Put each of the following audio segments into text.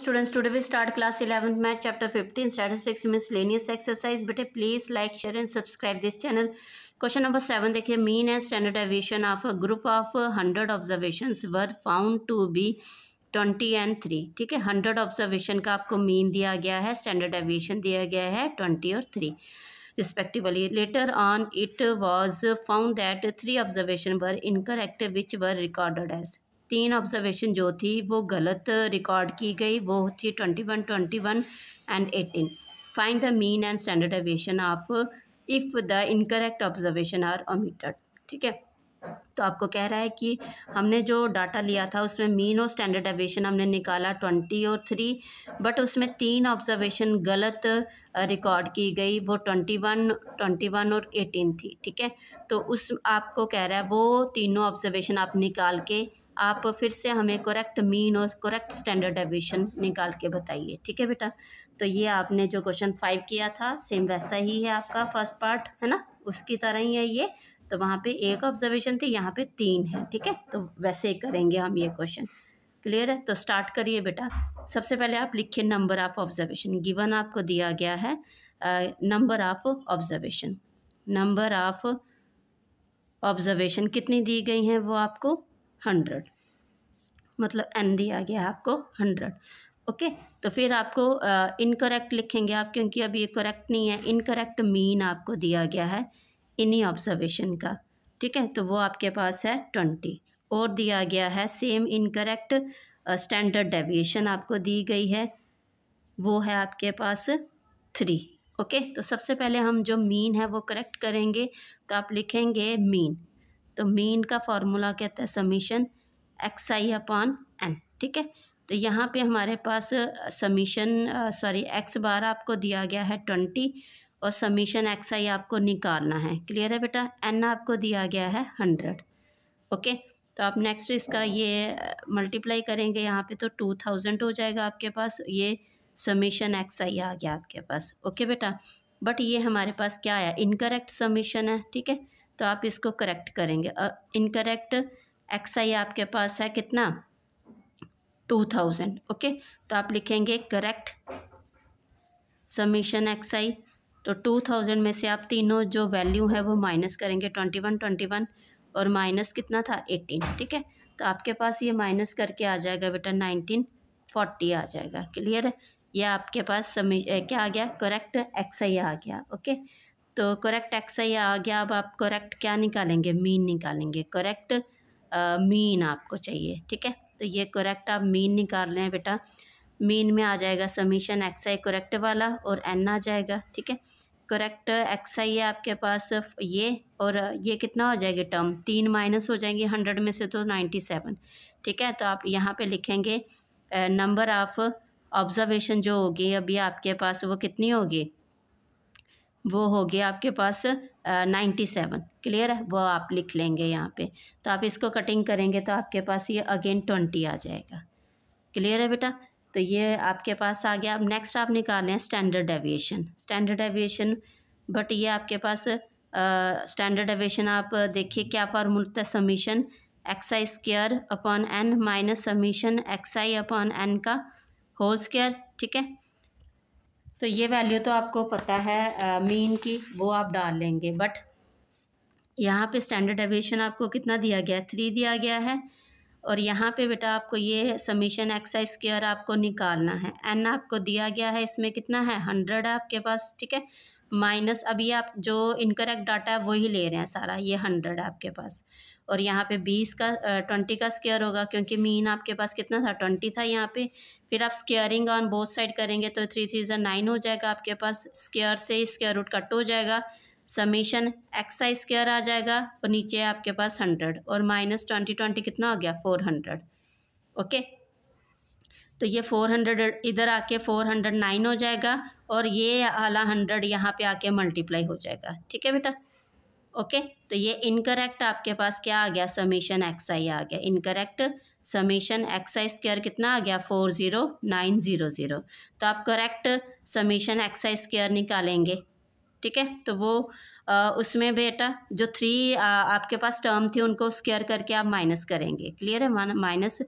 students today we start class eleventh math chapter fifteen statistics miscellaneous exercise बेटे please like share and subscribe this channel question number seven देखिए mean and standard deviation of a group of hundred observation were found to be twenty and three ठीक है hundred observation का आपको mean दिया गया है standard aviation दिया गया है ट्वेंटी और three respectively later on it was found that three observation were incorrect which were recorded as तीन ऑब्जर्वेशन जो थी वो गलत रिकॉर्ड की गई वो थी twenty one twenty one and eighteen find the mean and standard deviation of if the incorrect observation are omitted ठीक है तो आपको कह रहा है कि हमने जो डाटा लिया था उसमें मीन और स्टैंडर्ड एविएशन हमने निकाला ट्वेंटी और थ्री बट उसमें तीन ऑब्जर्वेशन गलत रिकॉर्ड की गई वो ट्वेंटी वन ट्वेंटी वन और एटीन थी ठीक है तो उस आपको कह रहा है वो तीनों ऑब्जर्वेशन आप निकाल के आप फिर से हमें करेक्ट मीन और करेक्ट स्टैंडर्ड डेविएशन निकाल के बताइए ठीक है बेटा तो ये आपने जो क्वेश्चन फाइव किया था सेम वैसा ही है आपका फर्स्ट पार्ट है ना उसकी तरह ही है ये तो वहाँ पे एक ऑब्जर्वेशन थी यहाँ पे तीन है ठीक है तो वैसे ही करेंगे हम ये क्वेश्चन क्लियर है तो स्टार्ट करिए बेटा सबसे पहले आप लिखिए नंबर ऑफ ऑब्जर्वेशन गिवन आपको दिया गया है number of observation number of observation कितनी दी गई हैं वो आपको हंड्रेड मतलब एन दिया गया है आपको हंड्रेड ओके तो फिर आपको इनकरेक्ट लिखेंगे आप क्योंकि अभी ये करेक्ट नहीं है इनकरेक्ट मीन आपको दिया गया है इन्हीं ऑब्जर्वेशन का ठीक है तो वो आपके पास है ट्वेंटी और दिया गया है सेम इनकरेक्ट स्टैंडर्ड डेविएशन आपको दी गई है वो है आपके पास थ्री ओके तो सबसे पहले हम जो मीन है वो करेक्ट करेंगे तो आप लिखेंगे मीन तो मीन का फॉर्मूला कहता है summation X I upon N ठीक है तो यहाँ पे हमारे पास समीशन सॉरी एक्स बार आपको दिया गया है ट्वेंटी और समीशन एक्स आई आपको निकालना है क्लियर है बेटा एन आपको दिया गया है हंड्रेड ओके तो आप नेक्स्ट इसका ये मल्टीप्लाई करेंगे यहाँ पे तो टू थाउजेंड हो जाएगा आपके पास ये समीशन एक्स आई आ गया आपके पास ओके बेटा बट ये हमारे पास क्या आया इनकरेक्ट समीशन है ठीक है तो आप इसको करेक्ट करेंगे इनकरेक्ट uh, एक्स आई आपके पास है कितना टू थाउजेंड ओके तो आप लिखेंगे करेक्ट समीशन एक्स आई तो टू थाउजेंड में से आप तीनों जो वैल्यू है वो माइनस करेंगे ट्वेंटी वन ट्वेंटी वन और माइनस कितना था एटीन ठीक है तो आपके पास ये माइनस करके आ जाएगा बेटा नाइनटीन फोर्टी आ जाएगा क्लियर है यह आपके पास समी क्या आ गया करेक्ट एक्स आई आ गया ओके तो करेक्ट एक्स आई आ गया अब आप करेक्ट क्या निकालेंगे मीन निकालेंगे करेक्ट मीन आपको चाहिए ठीक है तो ये करेक्ट आप मीन निकाल रहे हैं बेटा मीन में आ जाएगा समीशन एक्स आई करेक्ट वाला और एन आ जाएगा ठीक है करेक्ट एक्स आई है आपके पास ये और ये कितना हो जाएगी टर्म तीन माइनस हो जाएंगे हंड्रेड में से तो नाइन्टी सेवन ठीक है तो आप यहाँ पे लिखेंगे नंबर ऑफ़ ऑब्ज़र्वेशन जो होगी अभी आपके पास वो कितनी होगी वो हो गया आपके पास नाइन्टी सेवन क्लियर है वो आप लिख लेंगे यहाँ पे तो आप इसको कटिंग करेंगे तो आपके पास ये अगेन ट्वेंटी आ जाएगा क्लियर है बेटा तो ये आपके पास आ गया अब नेक्स्ट आप निकालें standard deviation standard deviation but ये आपके पास स्टैंडर्ड एविएशन आप देखिए क्या फार्मूला था summation X I square upon N minus summation X I upon N का होल स्केयर ठीक है तो ये वैल्यू तो आपको पता है मीन की वो आप डाल लेंगे बट यहाँ पे स्टैंडर्ड एविएशन आपको कितना दिया गया है थ्री दिया गया है और यहाँ पे बेटा आपको ये समीशन एक्साइज स्केयर आपको निकालना है एन आपको दिया गया है इसमें कितना है हंड्रेड है आपके पास ठीक है माइनस अभी आप जो इनकरेक्ट डाटा है वही ले रहे हैं सारा ये हंड्रेड है आपके पास और यहाँ पे बीस का ट्वेंटी का स्केयर होगा क्योंकि मीन आपके पास कितना था ट्वेंटी था यहाँ पे फिर आप स्केयरिंग ऑन बोथ साइड करेंगे तो थ्री थ्री ज़ा नाइन हो जाएगा आपके पास स्केयर से ही स्केयर रूट कट हो जाएगा समीशन एक्स आई स्केयर आ जाएगा और नीचे आपके पास हंड्रेड और माइनस ट्वेंटी ट्वेंटी कितना हो गया फोर हंड्रेड ओके तो ये फोर हंड्रेड इधर आके फोर हंड्रेड नाइन हो जाएगा और ये आला हंड्रेड यहाँ पे आके मल्टीप्लाई हो जाएगा ठीक है बेटा ओके तो ये इनकरेक्ट आपके पास क्या आ गया समीशन एक्स आई आ गया incorrect summation X I square कितना आ गया four zero nine zero zero तो आप correct summation X I square निकालेंगे ठीक है तो वो आ, उसमें बेटा जो थ्री आ, आपके पास टर्म थी उनको स्क्र करके आप माइनस करेंगे क्लियर है माइनस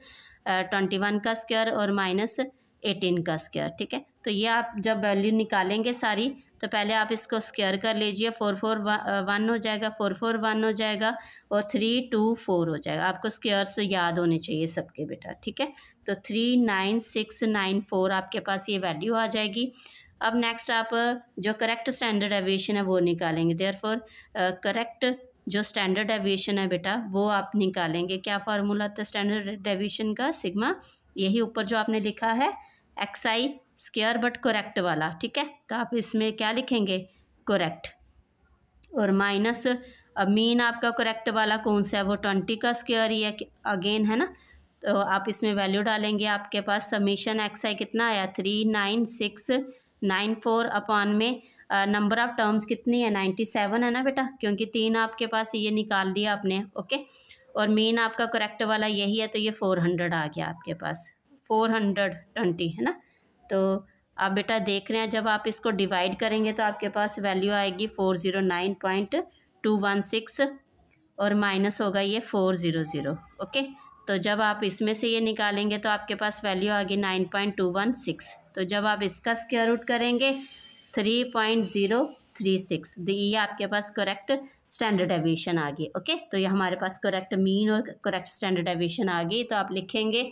ट्वेंटी वन का स्क्वायर और माइनस एटीन का स्क्वायर ठीक है तो ये आप जब वैल्यू निकालेंगे सारी तो पहले आप इसको स्क्वायर कर लीजिए फोर फोर वन हो जाएगा फोर फोर वन हो जाएगा और थ्री टू फोर हो जाएगा आपको स्क्वेयर्स याद होने चाहिए सबके बेटा ठीक है तो three nine six nine four आपके पास ये वैल्यू आ जाएगी अब नेक्स्ट आप जो करेक्ट स्टैंडर्ड एविएशन है वो निकालेंगे देयर फॉर करेक्ट जो स्टैंडर्ड डेविएशन है बेटा वो आप निकालेंगे क्या फार्मूला था स्टैंडर्ड डेविएशन का सिग्मा यही ऊपर जो आपने लिखा है X I square but correct वाला ठीक है तो आप इसमें क्या लिखेंगे कोरेक्ट और माइनस अब मीन आपका करेक्ट वाला कौन सा है वो ट्वेंटी का स्केयर ही है अगेन है ना तो आप इसमें वैल्यू डालेंगे आपके पास समीशन एक्स आई कितना आया three nine six nine four upon में नंबर ऑफ़ टर्म्स कितनी है नाइन्टी सेवन है ना बेटा क्योंकि तीन आपके पास ये निकाल दिया आपने ओके और मेन आपका करेक्ट वाला यही है तो ये फोर हंड्रेड आ गया आपके पास फोर हंड्रेड ट्वेंटी है ना तो आप बेटा देख रहे हैं जब आप इसको डिवाइड करेंगे तो आपके पास वैल्यू आएगी four zero nine point two one six और माइनस होगा ये फोर ज़ीरो ज़ीरो ओके तो जब आप इसमें से ये निकालेंगे तो आपके पास वैल्यू आ गई nine point two one six तो जब आप इसका स्क्वायर रूट करेंगे three point zero three six ये आपके पास करेक्ट स्टैंडर्ड एविएशन आ गई ओके तो ये हमारे पास करेक्ट मीन और करेक्ट स्टैंडर्ड एविएशन आ गई तो आप लिखेंगे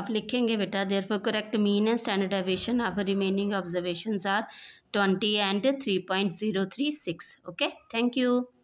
आप लिखेंगे बेटा therefore correct mean and standard deviation of remaining observation are twenty and three point zero three six okay thank you